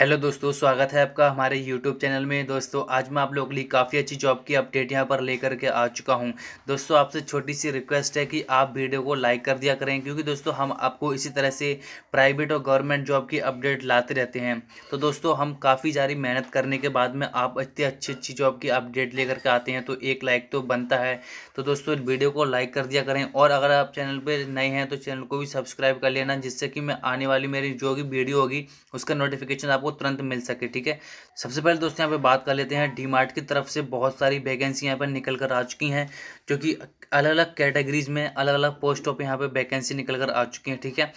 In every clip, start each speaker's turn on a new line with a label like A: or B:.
A: Hello दोस्तों स्वागत है आपका हमारे यूट्यूब चैनल में दोस्तों आज मैं आप लोगों के लिए काफ़ी अच्छी जॉब की अपडेट यहां पर लेकर के आ चुका हूं दोस्तों आपसे छोटी सी रिक्वेस्ट है कि आप वीडियो को लाइक कर दिया करें क्योंकि दोस्तों हम आपको इसी तरह से प्राइवेट और गवर्नमेंट जॉब की अपडेट लाते रहते हैं तो दोस्तों हम काफ़ी सारी मेहनत करने के बाद में आप इतनी अच्छी अच्छी जॉब की अपडेट लेकर के आते हैं तो एक लाइक तो बनता है तो दोस्तों वीडियो को लाइक कर दिया करें और अगर आप चैनल पर नए हैं तो चैनल को भी सब्सक्राइब कर लेना जिससे कि मैं आने वाली मेरी जो भी वीडियो होगी उसका नोटिफिकेशन आप आपको तुरंत मिल सके ठीक है सबसे पहले दोस्तों यहाँ पे बात कर लेते हैं डी की तरफ से बहुत सारी वैकेंसी यहाँ पर निकल कर आ चुकी हैं जो कि अलग अलग कैटेगरीज में अलग अलग पोस्टों पर यहाँ पर वैकेंसी निकल कर आ चुकी हैं ठीक है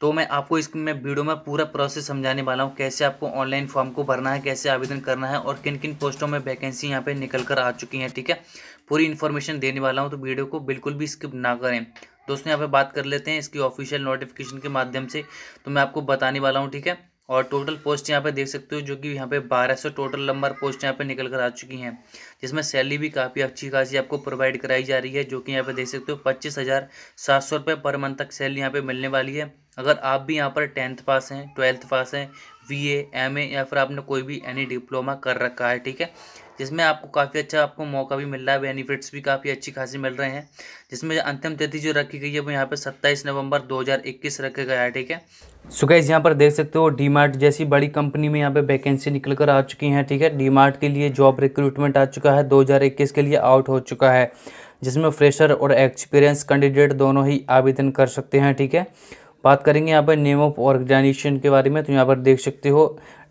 A: तो मैं आपको इस मैं वीडियो में पूरा प्रोसेस समझाने वाला हूँ कैसे आपको ऑनलाइन फॉर्म को भरना है कैसे आवेदन करना है और किन किन पोस्टों में वैकेंसी यहाँ पे निकल कर आ चुकी हैं ठीक है पूरी इन्फॉर्मेशन देने वाला हूँ तो वीडियो को बिल्कुल भी स्किप ना करें दोस्तों यहाँ पे बात कर लेते हैं इसकी ऑफिशियल नोटिफिकेशन के माध्यम से तो मैं आपको बताने वाला हूँ ठीक है और टोटल पोस्ट यहाँ पे देख सकते हो जो कि यहाँ पे 1200 टोटल नंबर पोस्ट यहाँ पे निकल कर आ चुकी हैं जिसमें सैलरी भी काफ़ी अच्छी खासी आपको प्रोवाइड कराई जा रही है जो कि यहाँ पे देख सकते हो पच्चीस हज़ार सात सौ रुपये पर मंथ तक सैलरी यहाँ पे मिलने वाली है अगर आप भी यहाँ पर टेंथ पास हैं ट्वेल्थ पास हैं वी ए एम ए या फिर आपने कोई भी एनी डिप्लोमा कर रखा है ठीक है जिसमें आपको काफ़ी अच्छा आपको मौका भी मिल रहा है बेनिफिट्स भी काफ़ी अच्छी खासी मिल रहे हैं जिसमें अंतिम तिथि जो रखी गई है वो यहाँ पर 27 नवंबर 2021 रखे गया है ठीक है सो गैस यहाँ पर देख सकते हो डी मार्ट जैसी बड़ी कंपनी में यहाँ पे वैकेंसी निकल कर आ चुकी हैं ठीक है डी मार्ट के लिए जॉब रिक्रूटमेंट आ चुका है दो के लिए आउट हो चुका है जिसमें फ्रेशर और एक्सपीरियंस कैंडिडेट दोनों ही आवेदन कर सकते हैं ठीक है थीके? बात करेंगे यहाँ पर नेम ऑफ ऑर्गेनाइजेशन के बारे में तो यहाँ पर देख सकते हो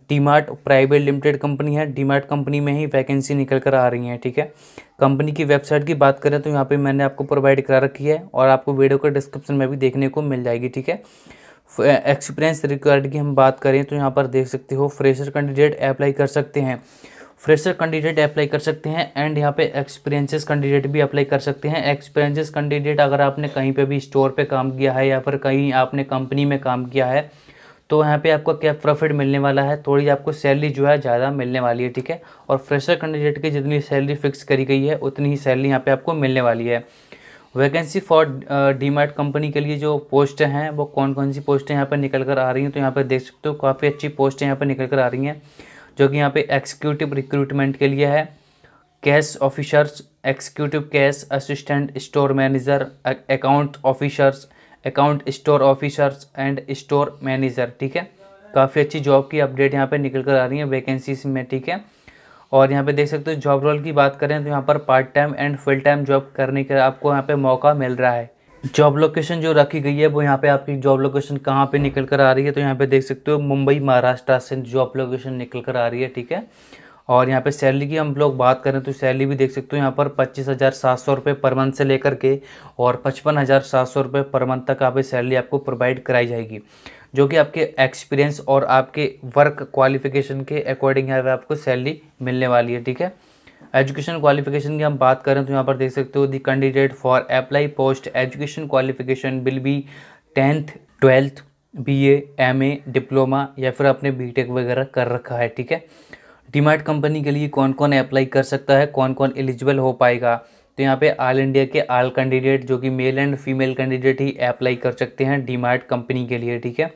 A: डीमार्ट प्राइवेट लिमिटेड कंपनी है डीमार्ट कंपनी में ही वैकेंसी निकल कर आ रही है ठीक है कंपनी की वेबसाइट की बात करें तो यहाँ पे मैंने आपको प्रोवाइड करा रखी है और आपको वीडियो के डिस्क्रिप्शन में भी देखने को मिल जाएगी ठीक है एक्सपीरियंस रिक्वायर्ड की हम बात करें तो यहाँ पर देख सकते हो फ्रेशर कैंडिडेट अप्लाई कर सकते हैं फ्रेशर कैंडिडेट अप्लाई कर सकते हैं एंड यहाँ पे एक्सपीरियंसेस कैंडिडेट भी अप्लाई कर सकते हैं एक्सपीरियंसेस कैंडिडेट अगर आपने कहीं पे भी स्टोर पे काम किया है या फिर कहीं आपने कंपनी में काम किया है तो यहाँ पे आपका क्या प्रॉफिट मिलने वाला है थोड़ी आपको सैलरी जो है ज़्यादा मिलने वाली है ठीक है और फ्रेशर कैंडिडेट की जितनी सैलरी फिक्स करी गई है उतनी ही सैलरी यहाँ पर आपको मिलने वाली है वैकेंसी फॉर डीमार्ट कंपनी के लिए जो पोस्ट हैं वो कौन कौन सी पोस्टें यहाँ पर निकल कर आ रही हैं तो यहाँ पर देख सकते हो काफ़ी अच्छी पोस्टें यहाँ पर निकल कर आ रही हैं जो कि यहाँ पे एक्सिक्यूटिव रिक्रूटमेंट के लिए है cash officers executive cash assistant store manager account officers account store officers and store manager ठीक है काफ़ी अच्छी जॉब की अपडेट यहाँ पे निकल कर आ रही है वैकेंसीज में ठीक है और यहाँ पे देख सकते हो जॉब रोल की बात करें तो यहाँ पर part time and full time job करने का आपको यहाँ पे मौका मिल रहा है जॉब लोकेशन जो रखी गई है वो यहाँ पे आपकी जॉब लोकेशन कहाँ पे निकल कर आ रही है तो यहाँ पे देख सकते हो मुंबई महाराष्ट्र से जॉब लोकेशन निकल कर आ रही है ठीक है और यहाँ पे सैलरी की हम लोग बात करें तो सैलरी भी देख सकते हो यहाँ पर पच्चीस हज़ार सात सौ रुपये पर मंथ से लेकर के और पचपन हज़ार सात सौ रुपये पर मंथ तक आप सैलरी आपको प्रोवाइड कराई जाएगी जो कि आपके एक्सपीरियंस और आपके वर्क क्वालिफिकेशन के अकॉर्डिंग यहाँ पर आपको सैलरी मिलने वाली है ठीक है एजुकेशन क्वालिफिकेशन की हम बात करें तो यहाँ पर देख सकते हो the candidate for apply post education qualification will be tenth twelfth B M A diploma या फिर आपने बी टेक वगैरह कर रखा है ठीक है डीमार्ट कंपनी के लिए कौन कौन अप्लाई कर सकता है कौन कौन एलिजिबल हो पाएगा तो यहाँ पे ऑल इंडिया के आल कैंडिडेट जो कि मेल एंड फीमेल कैंडिडेट ही अप्लाई कर सकते हैं डीमार्ट कंपनी के लिए ठीक है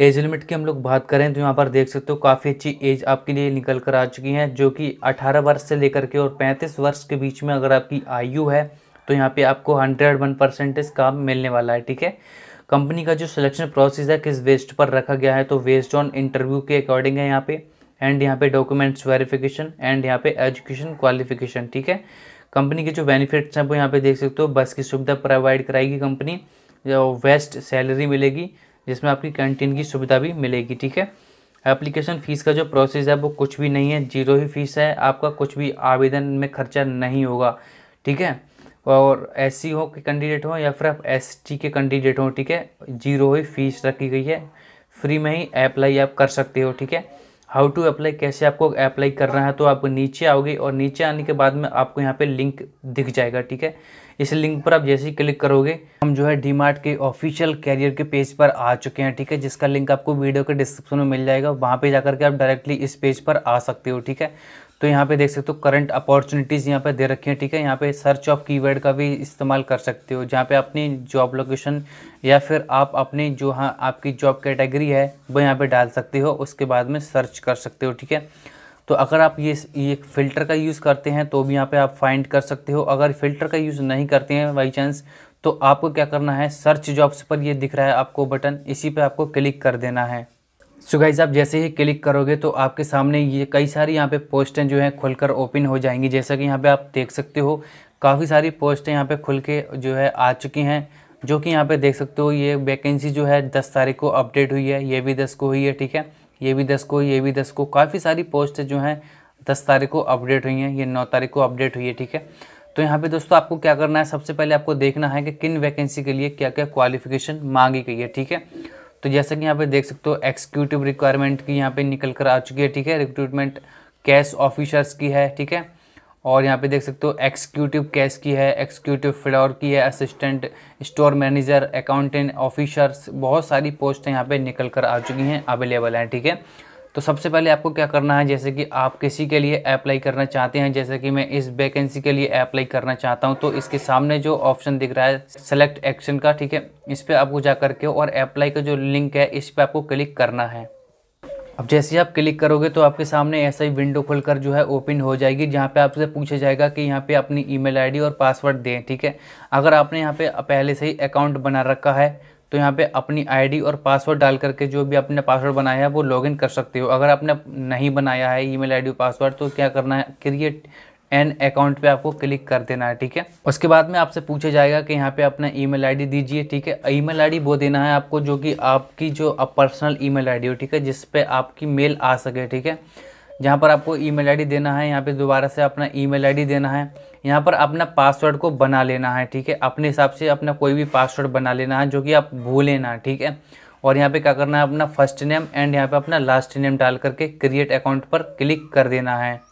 A: एज लिमिट की हम लोग बात करें तो यहाँ पर देख सकते हो काफ़ी अच्छी एज आपके लिए निकल कर आ चुकी है जो कि 18 वर्ष से लेकर के और 35 वर्ष के बीच में अगर आपकी आयु है तो यहाँ पे आपको 101 परसेंटेज काम मिलने वाला है ठीक है कंपनी का जो सिलेक्शन प्रोसेस है किस वेस्ट पर रखा गया है तो वेस्ट ऑन इंटरव्यू के अकॉर्डिंग है यहाँ पे एंड यहाँ पे डॉक्यूमेंट्स वेरिफिकेशन एंड यहाँ पे एजुकेशन क्वालिफिकेशन ठीक है कंपनी के जो बेनिफिट्स हैं वो यहाँ पे देख सकते हो बस की सुविधा प्रोवाइड कराएगी कंपनी वेस्ट सैलरी मिलेगी जिसमें आपकी कैंटीन की सुविधा भी मिलेगी ठीक है एप्लीकेशन फ़ीस का जो प्रोसेस है वो कुछ भी नहीं है जीरो ही फीस है आपका कुछ भी आवेदन में खर्चा नहीं होगा ठीक है और एस सी हो के कैंडिडेट हों या फिर आप एस टी के कैंडिडेट हों ठीक है जीरो ही फीस रखी गई है फ्री में ही अप्लाई आप कर सकते हो ठीक है हाउ टू अप्लाई कैसे आपको अप्लाई करना है तो आप नीचे आओगे और नीचे आने के बाद में आपको यहाँ पे लिंक दिख जाएगा ठीक है इस लिंक पर आप जैसे ही क्लिक करोगे हम जो है डी के ऑफिशियल कैरियर के पेज पर आ चुके हैं ठीक है जिसका लिंक आपको वीडियो के डिस्क्रिप्शन में मिल जाएगा वहाँ पर जाकर के आप डायरेक्टली इस पेज पर आ सकते हो ठीक है तो यहाँ पे देख सकते हो करंट अपॉर्चुनिटीज़ यहाँ पे दे रखी हैं ठीक है यहाँ पे सर्च ऑफ कीवर्ड का भी इस्तेमाल कर सकते हो जहाँ पे अपनी जॉब लोकेशन या फिर आप अपनी जो हाँ आपकी जॉब कैटेगरी है वो यहाँ पे डाल सकते हो उसके बाद में सर्च कर सकते हो ठीक है तो अगर आप ये ये फ़िल्टर का यूज़ करते हैं तो भी यहाँ पर आप फाइंड कर सकते हो अगर फ़िल्टर का यूज़ नहीं करते हैं बाई चांस तो आपको क्या करना है सर्च जॉब्स पर ये दिख रहा है आपको बटन इसी पर आपको क्लिक कर देना है सो गाइज आप जैसे ही क्लिक करोगे तो आपके सामने ये कई सारी यहाँ पे पोस्टें जो हैं खुलकर ओपन हो जाएंगी जैसा कि यहाँ पे आप देख सकते हो काफ़ी सारी पोस्टें यहाँ पे खुल के जो है आ चुकी हैं जो कि यहाँ पे देख सकते हो ये वैकेंसी जो है दस तारीख को अपडेट हुई है ये भी दस को हुई है ठीक है ये भी दस को ये भी दस को काफ़ी सारी पोस्ट जो हैं दस तारीख को अपडेट हुई हैं ये नौ तारीख को अपडेट हुई है ठीक है तो यहाँ पे दोस्तों आपको क्या करना है सबसे पहले आपको देखना है कि किन वैकेंसी के लिए क्या क्या क्वालिफिकेशन मांगी गई है ठीक है तो जैसा कि यहाँ पे देख सकते हो एक्सिक्यूटिव रिक्वायरमेंट की यहाँ पे निकल कर आ चुकी है ठीक है रिक्रूटमेंट कैश ऑफिसर्स की है ठीक है और यहाँ पे देख सकते हो एक्सिक्यूटिव कैश की है एक्सिक्यूटिव फ्लोर की है assistant store manager accountant officers बहुत सारी पोस्ट यहाँ पर निकल कर आ चुकी हैं अवेलेबल हैं ठीक है थीके? तो सबसे पहले आपको क्या करना है जैसे कि आप किसी के लिए अप्लाई करना चाहते हैं जैसे कि मैं इस वैकेंसी के लिए अप्लाई करना चाहता हूं तो इसके सामने जो ऑप्शन दिख रहा है सेलेक्ट एक्शन का ठीक है इस पर आपको जा करके और अप्लाई का जो लिंक है इस पर आपको क्लिक करना है अब जैसे आप क्लिक करोगे तो आपके सामने ऐसा ही विंडो खुलकर जो है ओपन हो जाएगी जहाँ पे आपसे पूछा जाएगा कि यहाँ पे अपनी ईमेल आईडी और पासवर्ड दें ठीक है अगर आपने यहाँ पे पहले से ही अकाउंट बना रखा है तो यहाँ पे अपनी आईडी और पासवर्ड डाल करके जो भी आपने पासवर्ड बनाया है वो लॉगिन कर सकते हो अगर आपने नहीं बनाया है ईमेल आईडी और पासवर्ड तो क्या करना है क्रिएट एन अकाउंट पे आपको क्लिक कर देना है ठीक है उसके बाद में आपसे पूछा जाएगा कि यहाँ पे अपना ईमेल आईडी दीजिए ठीक है ईमेल आईडी वो देना है आपको जो कि आपकी जो पर्सनल ई मेल हो ठीक है जिस आपकी मेल आ सके ठीक है जहाँ पर आपको ईमेल आईडी देना है यहाँ पे दोबारा से अपना ईमेल आईडी देना है यहाँ पर अपना पासवर्ड को बना लेना है ठीक है अपने हिसाब से अपना कोई भी पासवर्ड बना लेना है जो कि आप भूलें ना ठीक है और यहाँ पे क्या करना है अपना फर्स्ट नेम एंड यहाँ पे अपना लास्ट नेम डाल करके क्रिएट अकाउंट पर क्लिक कर देना है